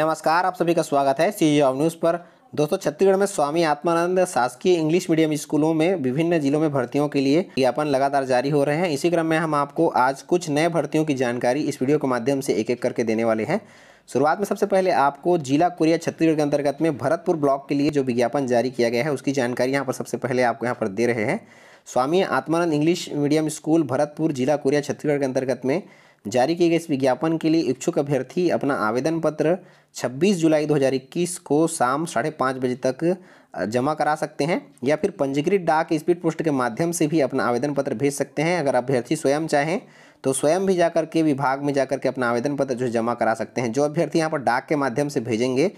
नमस्कार आप सभी का स्वागत है सी ऑफ न्यूज़ पर दोस्तों छत्तीसगढ़ में स्वामी आत्मानंद शासकीय इंग्लिश मीडियम स्कूलों में विभिन्न जिलों में भर्तियों के लिए ज्ञापन लगातार जारी हो रहे हैं इसी क्रम में हम आपको आज कुछ नए भर्तियों की जानकारी इस वीडियो के माध्यम से एक एक करके देने वाले हैं शुरुआत में सबसे पहले आपको जिला कोरिया छत्तीसगढ़ के अंतर्गत में भरतपुर ब्लॉक के लिए जो विज्ञापन जारी किया गया है उसकी जानकारी यहाँ पर सबसे पहले आपको यहाँ पर दे रहे हैं Swami Atmanand English medium school Bharatpur जिला कोरिया छत्तीसगढ़ के अंतर्गत में जारी किए गए इस विज्ञापन के लिए इच्छुक अभ्यर्थी अपना आवेदन पत्र 26 जुलाई 2021 को शाम साढ़े पाँच बजे तक जमा करा सकते हैं या फिर पंजीकृत डाक स्पीड पोस्ट के माध्यम से भी अपना आवेदन पत्र भेज सकते हैं अगर अभ्यर्थी स्वयं चाहें तो स्वयं भी जाकर के विभाग में जाकर के अपना आवेदन पत्र जो जमा करा सकते हैं जो अभ्यर्थी यहाँ पर डाक के माध्यम से भेजेंगे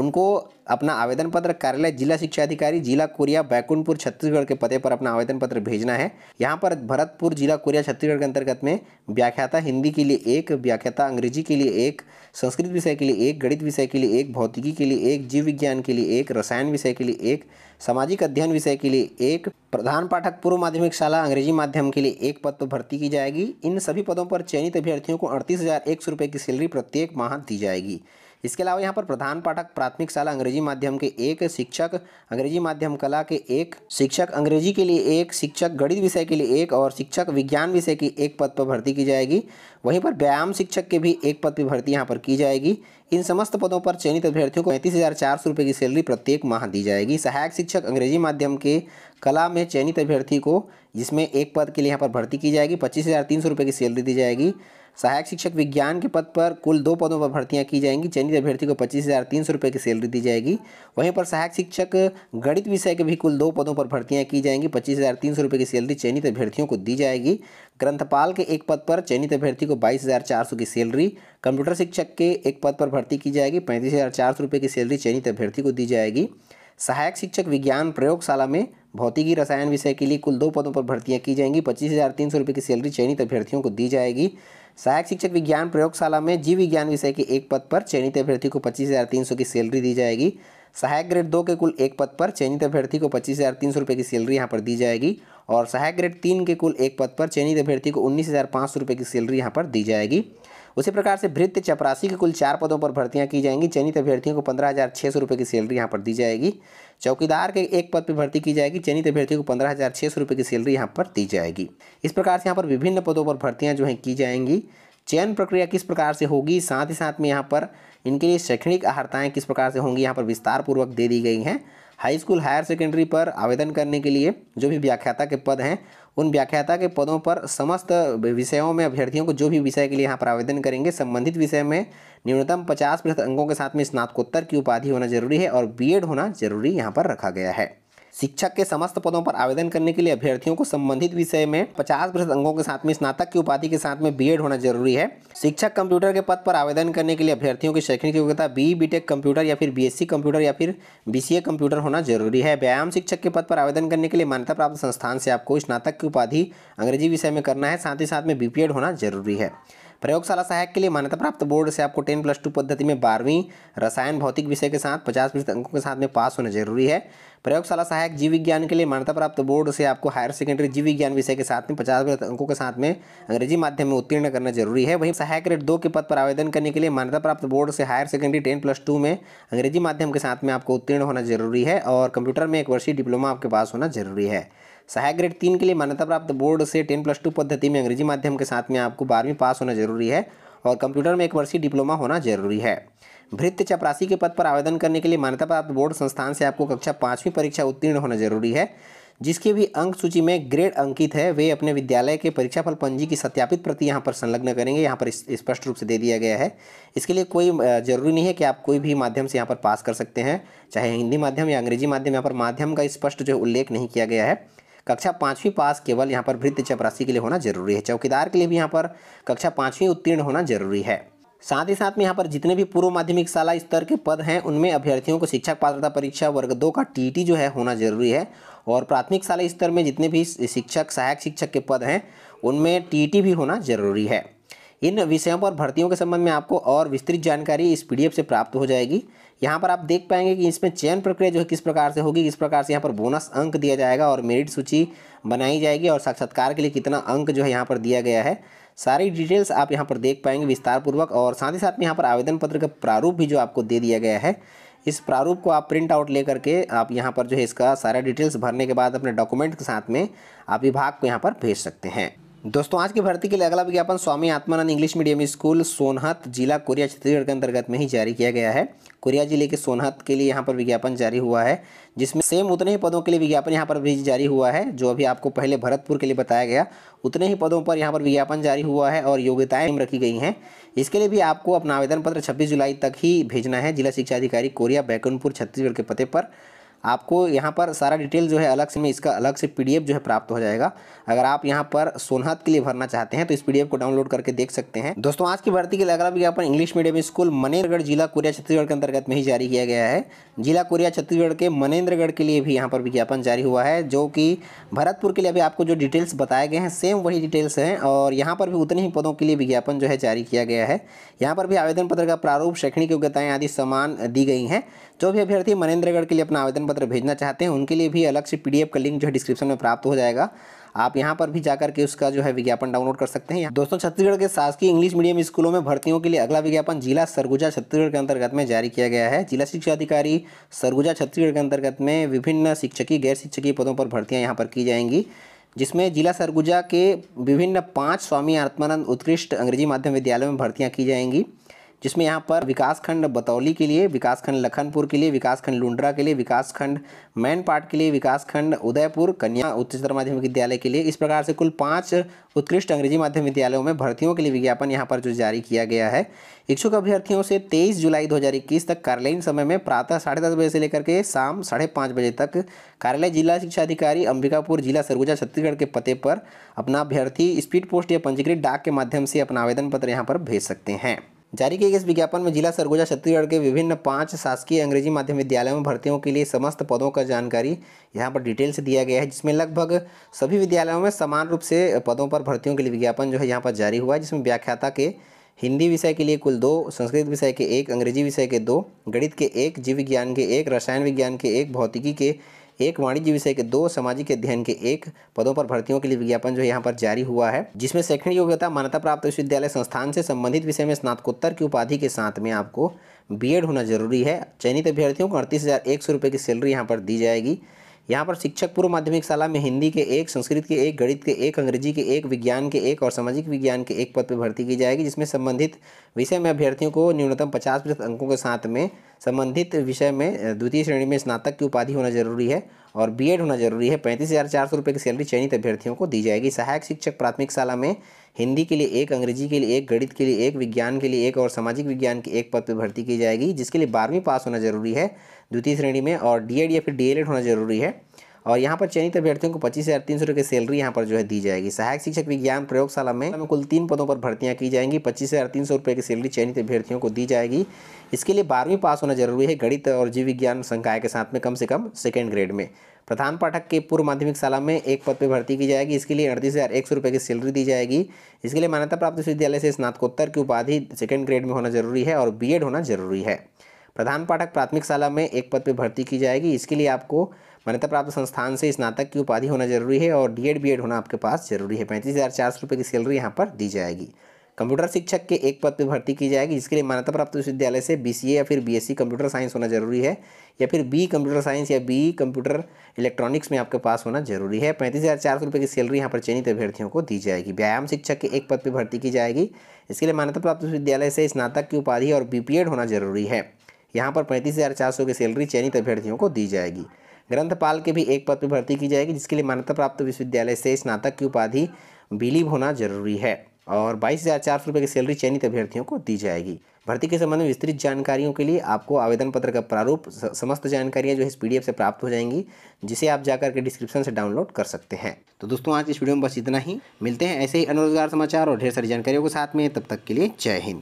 उनको अपना आवेदन पत्र कार्यालय जिला शिक्षा अधिकारी जिला कोरिया बैकुंठपुर छत्तीसगढ़ के पते पर अपना आवेदन पत्र भेजना है यहाँ पर भरतपुर जिला कोरिया छत्तीसगढ़ के अंतर्गत में व्याख्याता हिंदी के लिए एक व्याख्याता अंग्रेजी के लिए एक संस्कृत विषय के लिए एक गणित विषय के लिए एक भौतिकी के लिए एक जीव विज्ञान के लिए एक रसायन विषय के लिए एक सामाजिक अध्ययन विषय के लिए एक प्रधान पाठक पूर्व माध्यमिक शाला अंग्रेजी माध्यम के लिए एक पद तो भर्ती की जाएगी इन सभी पदों पर चयनित अभ्यर्थियों को अड़तीस हज़ार एक सौ रुपये की सैलरी प्रत्येक माह दी जाएगी इसके अलावा यहाँ पर प्रधान पाठक प्राथमिक शाला अंग्रेजी माध्यम के एक शिक्षक अंग्रेजी माध्यम कला के एक शिक्षक अंग्रेजी के लिए एक शिक्षक गणित विषय के लिए एक और शिक्षक विज्ञान विषय की एक पद पर भर्ती की जाएगी वहीं पर व्यायाम शिक्षक के भी एक पद पर भर्ती यहाँ पर की जाएगी इन समस्त पदों पर चयनित अभ्यर्थियों को पैंतीस हज़ार चार सौ रुपये की सैलरी प्रत्येक माह दी जाएगी सहायक शिक्षक अंग्रेजी माध्यम के कला में चयनित अभ्यर्थी को जिसमें एक पद के लिए यहाँ पर भर्ती की जाएगी पच्चीस हज़ार तीन सौ रुपये की सैलरी दी जाएगी सहायक शिक्षक विज्ञान के पद पर कुल दो पदों पर भर्तियां की जाएंगी चयनित अभ्यर्थी को पच्चीस हज़ार तीन सौ रुपये की सैलरी दी जाएगी वहीं पर सहायक शिक्षक गणित विषय के भी कुल दो पदों पर भर्तियां की जाएंगी पच्चीस हज़ार तीन सौ रुपये की सैलरी चयनित अभ्यर्थियों को दी जाएगी ग्रंथपाल के एक पद पर चयनित अभ्यर्थी को बाईस हज़ार चार सौ की सैलरी कंप्यूटर शिक्षक के एक पद पर भर्ती की जाएगी पैंतीस हज़ार चार सौ रुपये की सैलरी चयनित अभ्यर्थी को दी जाएगी सहायक शिक्षक विज्ञान प्रयोगशाला में भौतिकी रसायन विषय के लिए कुल दो पदों पर भर्तियां की जाएंगी पच्चीस हज़ार तीन सौ रुपये की सैलरी चयनित अभ्यर्थियों को दी जाएगी सहायक शिक्षक विज्ञान प्रयोगशाला में जीव विज्ञान विषय के एक पद पर चयनित अभ्यर्थी को पच्चीस हज़ार तीन सौ की सैलरी दी जाएगी सहायक ग्रेड दो के कुल एक पद पर चयनित अभ्यर्थी को पच्चीस हज़ार तीन सौ रुपये की सैलरी यहाँ पर दी जाएगी और सहायक ग्रेड तीन के कुल एक पद पर चयनित अभ्यर्थी को उन्नीस हज़ार पाँच सौ रुपये की सैलरी यहाँ पर दी जाएगी उसी प्रकार से भृत्य चपरासी के कुल चार पदों पर भर्तियां की जाएंगी चयनित अभ्यर्थियों को पंद्रह हज़ार छः सौ रुपये की सैलरी यहाँ पर दी जाएगी चौकीदार के एक पद पर भर्ती की जाएगी चयनित अभ्यर्थियों को पंद्रह हज़ार छः सौ रुपये की सैलरी यहाँ पर दी जाएगी इस प्रकार से यहाँ पर विभिन्न पदों पर भर्तियाँ जो हैं की जाएंगी चयन प्रक्रिया किस प्रकार से होगी साथ ही साथ में यहाँ पर इनके लिए शैक्षणिक अहारताएँ किस प्रकार से होंगी यहाँ पर विस्तारपूर्वक दे दी गई हैं हाई स्कूल हायर सेकेंडरी पर आवेदन करने के लिए जो भी व्याख्याता के पद हैं उन व्याख्याता के पदों पर समस्त विषयों में अभ्यर्थियों को जो भी विषय के लिए यहाँ पर आवेदन करेंगे संबंधित विषय में न्यूनतम पचास प्रतिशत अंकों के साथ में स्नातकोत्तर की उपाधि होना जरूरी है और बीएड होना जरूरी यहाँ पर रखा गया है शिक्षक के समस्त पदों पर आवेदन करने के लिए अभ्यर्थियों को संबंधित विषय में पचास प्रतिशत अंकों के साथ में स्नातक की उपाधि के साथ में बीएड होना जरूरी है शिक्षक कंप्यूटर के पद पर आवेदन करने के लिए अभ्यर्थियों की शैक्षणिक योग्यता बी बी कंप्यूटर या फिर बीएससी कंप्यूटर या फिर बीसीए कंप्यूटर होना जरूरी है व्यायाम शिक्षक के पद पर आवेदन करने के लिए मान्यता प्राप्त संस्थान से आपको स्नातक की उपाधि अंग्रेजी विषय में करना है साथ ही साथ में बीपीएड होना जरूरी है प्रयोगशाला सहायक के लिए मान्यता प्राप्त बोर्ड से आपको टेन प्लस टू पद्धति में बारहवीं रसायन भौतिक विषय के साथ पचास प्रतिशत अंकों के साथ में पास होना जरूरी है प्रयोगशाला सहायक जीव विज्ञान के लिए मान्यता प्राप्त बोर्ड से आपको हायर सेकेंडरी जीव विज्ञान विषय के साथ में पचास प्रतिशत अंकों के साथ में अंग्रेजी माध्यम में उत्तीर्ण करना जरूरी है वहीं सहायक ग्रेड दो के पद पर आवेदन करने के लिए मान्यता प्राप्त बोर्ड से higher secondary ten plus two में अंग्रेजी माध्यम के साथ में आपको उत्तीर्ण होना जरूरी है और कंप्यूटर में एक वर्षीय डिप्लोमा आपके पास होना जरूरी है सहायक ग्रेड तीन के लिए मान्यता प्राप्त बोर्ड से टेन प्लस टू पद्धति में अंग्रेजी माध्यम के साथ में आपको बारहवीं पास होना जरूरी है और कंप्यूटर में एक वर्षीय डिप्लोमा होना जरूरी है भृत्य चपरासी के पद पर आवेदन करने के लिए मान्यता प्राप्त बोर्ड संस्थान से आपको कक्षा पाँचवीं परीक्षा उत्तीर्ण होना जरूरी है जिसके भी अंक सूची में ग्रेड अंकित है वे अपने विद्यालय के परीक्षाफल पंजी की सत्यापित प्रति यहाँ पर संलग्न करेंगे यहाँ पर स्पष्ट रूप से दे दिया गया है इसके लिए कोई जरूरी नहीं है कि आप कोई भी माध्यम से यहाँ पर पास कर सकते हैं चाहे हिंदी माध्यम या अंग्रेजी माध्यम यहाँ पर माध्यम का स्पष्ट जो उल्लेख नहीं किया गया है कक्षा पाँचवीं पास केवल यहाँ पर भृत्य चपरासी के लिए होना जरूरी है चौकीदार के लिए भी यहाँ पर कक्षा पाँचवीं उत्तीर्ण होना जरूरी है साथ ही साथ में यहाँ पर जितने भी पूर्व माध्यमिक शाला स्तर के पद हैं उनमें अभ्यर्थियों को शिक्षक पात्रता परीक्षा वर्ग दो का टी जो है होना जरूरी है और प्राथमिक शाला स्तर में जितने भी शिक्षक सहायक शिक्षक के पद हैं उनमें टी भी होना जरूरी है इन विषयों पर भर्तियों के संबंध में आपको और विस्तृत जानकारी इस पी से प्राप्त हो जाएगी यहाँ पर आप देख पाएंगे कि इसमें चयन प्रक्रिया जो है किस प्रकार से होगी किस प्रकार से यहाँ पर बोनस अंक दिया जाएगा और मेरिट सूची बनाई जाएगी और साक्षात्कार के लिए कितना अंक जो है यहाँ पर दिया गया है सारी डिटेल्स आप यहाँ पर देख पाएंगे विस्तारपूर्वक और साथ ही साथ में यहाँ पर आवेदन पत्र का प्रारूप भी जो आपको दे दिया गया है इस प्रारूप को आप प्रिंट आउट ले करके आप यहाँ पर जो है इसका सारा डिटेल्स भरने के बाद अपने डॉक्यूमेंट के साथ में आप विभाग को यहाँ पर भेज सकते हैं दोस्तों आज की भर्ती के लिए अगला विज्ञापन Swami Atmanand English medium school Sonhat जिला कोरिया छत्तीसगढ़ के अंतर्गत में ही जारी किया गया है कोरिया जिले के सोनहत के लिए यहाँ पर विज्ञापन जारी हुआ है जिसमें सेम उतने ही पदों के लिए विज्ञापन यहाँ पर भी जारी हुआ है जो अभी आपको पहले भरतपुर के लिए बताया गया उतने ही पदों पर यहाँ पर विज्ञापन जारी हुआ है और योग्यताएँ रखी गई हैं इसके लिए भी आपको अपना आवेदन पत्र छब्बीस जुलाई तक ही भेजना है जिला शिक्षा अधिकारी कोरिया बैकुंठपुर छत्तीसगढ़ के पते पर आपको यहाँ पर सारा डिटेल जो है अलग से में इसका अलग से पीडीएफ जो है प्राप्त हो जाएगा अगर आप यहाँ पर सोनहत के लिए भरना चाहते हैं तो इस पीडीएफ को डाउनलोड करके देख सकते हैं दोस्तों आज की भर्ती के लिए अगला विज्ञापन इंग्लिश मीडियम स्कूल मनेन्द्रगढ़ जिला कोरिया छत्तीसगढ़ के अंतर्गत में ही जारी किया गया है जिला कोरिया छत्तीसगढ़ के मनेन्द्रगढ़ के लिए भी यहाँ पर विज्ञापन जारी हुआ है जो कि भरतपुर के लिए अभी आपको जो डिटेल्स बताए गए हैं सेम वही डिटेल्स हैं और यहाँ पर भी उतने ही पदों के लिए विज्ञापन जो है जारी किया गया है यहाँ पर भी आवेदन पत्र का प्रारूप शैक्षणिक योग्यताएँ आदि समान दी गई हैं जो भी अभ्यर्थी मनेन्द्रगढ़ के लिए अपना आवेदन आवेदन पत्र भेजना चाहते हैं उनके लिए भी अलग से पीडीएफ का लिंक जो है डिस्क्रिप्शन में प्राप्त हो जाएगा आप यहां पर भी जाकर के उसका जो है विज्ञापन डाउनलोड कर सकते हैं दोस्तों छत्तीसगढ़ के शासकीय इंग्लिश मीडियम स्कूलों में भर्तियों के लिए अगला विज्ञापन जिला सरगुजा छत्तीसगढ़ के अंतर्गत में जारी किया गया है जिला शिक्षा अधिकारी सरगुजा छत्तीसगढ़ के अंतर्गत में विभिन्न शिक्षकीय गैर शिक्षकीय पदों पर भर्तियाँ यहाँ पर की जाएंगी जिसमें जिला सरगुजा के विभिन्न पाँच स्वामी आत्मानंद उत्कृष्ट अंग्रेजी माध्यम विद्यालयों में भर्तियाँ की जाएंगी जिसमें यहाँ पर विकासखंड बतौली के लिए विकासखंड लखनपुर के लिए विकासखंड लुंड्रा के लिए विकासखंड मैन पार्ट के लिए विकासखंड उदयपुर कन्या उच्चतर माध्यमिक विद्यालय के लिए इस प्रकार से कुल पाँच उत्कृष्ट अंग्रेजी माध्यम विद्यालयों में भर्तियों के लिए विज्ञापन यहाँ पर जो जारी किया गया है इच्छुक अभ्यर्थियों से तेईस जुलाई दो तक कार्यालयीन समय में प्रातः साढ़े दस बजे से लेकर के शाम साढ़े पाँच बजे तक कार्यालय जिला शिक्षा अधिकारी अंबिकापुर जिला सरगुजा छत्तीसगढ़ के पते पर अपना अभ्यर्थी स्पीड पोस्ट या पंजीकृत डाक के माध्यम से अपना आवेदन पत्र यहाँ पर भेज सकते हैं जारी किए गए इस विज्ञापन में जिला सरगुजा छत्तीसगढ़ के विभिन्न पांच शासकीय अंग्रेजी माध्यम विद्यालयों में भर्तियों के लिए समस्त पदों का जानकारी यहाँ पर डिटेल से दिया गया है जिसमें लगभग सभी विद्यालयों में समान रूप से पदों पर भर्तियों के लिए विज्ञापन जो है यहाँ पर जारी हुआ है जिसमें व्याख्याता के हिंदी विषय के लिए कुल दो संस्कृत विषय के एक अंग्रेजी विषय के दो गणित के एक जीव विज्ञान के एक रसायन विज्ञान के एक भौतिकी के एक वाणिज्य विषय के दो सामाजिक अध्ययन के एक पदों पर भर्तियों के लिए विज्ञापन जो यहाँ पर जारी हुआ है जिसमें शैक्षणिक योग्यता मान्यता प्राप्त विश्वविद्यालय संस्थान से संबंधित विषय में स्नातकोत्तर की उपाधि के साथ में आपको बी होना जरूरी है चयनित अभ्यर्थियों को अड़तीस हज़ार एक सौ रुपये की सैलरी यहाँ पर दी जाएगी यहाँ पर शिक्षक पूर्व माध्यमिक शाला में हिंदी के एक संस्कृत के एक गणित के एक अंग्रेजी के एक विज्ञान के एक और सामाजिक विज्ञान के एक पद पर भर्ती की जाएगी जिसमें संबंधित विषय में अभ्यर्थियों को न्यूनतम पचास प्रतिशत अंकों के साथ में संबंधित विषय में द्वितीय श्रेणी में स्नातक की उपाधि होना जरूरी है और बीएड होना जरूरी है पैंतीस हज़ार चार सौ रुपये की सैलरी चयनित अभ्यर्थियों को दी जाएगी सहायक शिक्षक प्राथमिक शाला में हिंदी के लिए एक अंग्रेजी के लिए एक गणित के लिए एक विज्ञान के लिए एक और सामाजिक विज्ञान के एक पद पर भर्ती की जाएगी जिसके लिए बारहवीं पास होना जरूरी है द्वितीय श्रेणी में और डी या फिर डी होना जरूरी है और यहाँ पर चयनित अभ्यर्थियों को पच्चीस हज़ार तीन सौ रुपये सैलरी यहाँ पर जो है दी जाएगी सहायक शिक्षक विज्ञान प्रयोगशाला में कुल तीन पदों पर भर्तियाँ की जाएंगी पच्चीस हज़ार तीन सौ रुपये की सैलरी चयनित अभ्यर्थियों को दी जाएगी इसके लिए बारहवीं पास होना जरूरी है गणित और जीव विज्ञान संकाय के साथ में कम से कम सेकेंड ग्रेड में प्रधान पाठक के पूर्व माध्यमिक शाला में एक पद पर भर्ती की जाएगी इसके लिए अड़तीस हज़ार एक सौ रुपये की सैलरी दी जाएगी इसके लिए मान्यता प्राप्त विश्वविद्यालय से स्नातकोत्तर की उपाधि सेकेंड ग्रेड में होना जरूरी है और बीएड होना जरूरी है प्रधान पाठक प्राथमिक शाला में एक पद पर भर्ती की जाएगी इसके लिए आपको मान्यता प्राप्त संस्थान से स्नातक की उपाधि होना जरूरी है और डी एड बी एड होना आपके पास जरूरी है पैंतीस हज़ार चार सौ रुपये की सैलरी यहाँ पर दी जाएगी कंप्यूटर शिक्षक के एक पद पर भर्ती की जाएगी जिसके लिए मान्यता प्राप्त विश्वविद्यालय से बी या फिर बी कंप्यूटर साइंस होना जरूरी है या फिर बी कंप्यूटर साइंस या बी कंप्यूटर इलेक्ट्रॉनिक्स में आपके पास होना जरूरी है पैंतीस हज़ार चार सौ रुपये की सैलरी यहाँ पर चयनित अभ्यर्थियों को दी जाएगी व्यायाम शिक्षक के एक पद पर भर्ती की जाएगी इसके लिए मान्यता प्राप्त विश्वविद्यालय से स्नातक की उपाधि और बी होना जरूरी है यहाँ पर पैंतीस हज़ार चार सौ की सैलरी चयनित अभ्यर्थियों को दी जाएगी ग्रंथपाल के भी एक पद पर भर्ती की जाएगी जिसके लिए मान्यता प्राप्त विश्वविद्यालय से स्नातक की उपाधि बिलीव होना जरूरी है और बाईस हज़ार चार सौ रुपये की सैलरी चयनित अभ्यर्थियों को दी जाएगी भर्ती के संबंध में विस्तृत जानकारियों के लिए आपको आवेदन पत्र का प्रारूप समस्त जानकारियां जो है इस पी से प्राप्त हो जाएंगी जिसे आप जाकर के डिस्क्रिप्शन से डाउनलोड कर सकते हैं तो दोस्तों आज इस वीडियो में बस इतना ही मिलते हैं ऐसे ही अनुरोजगार समाचार और ढेर सारी जानकारियों के साथ में तब तक के लिए जय हिंद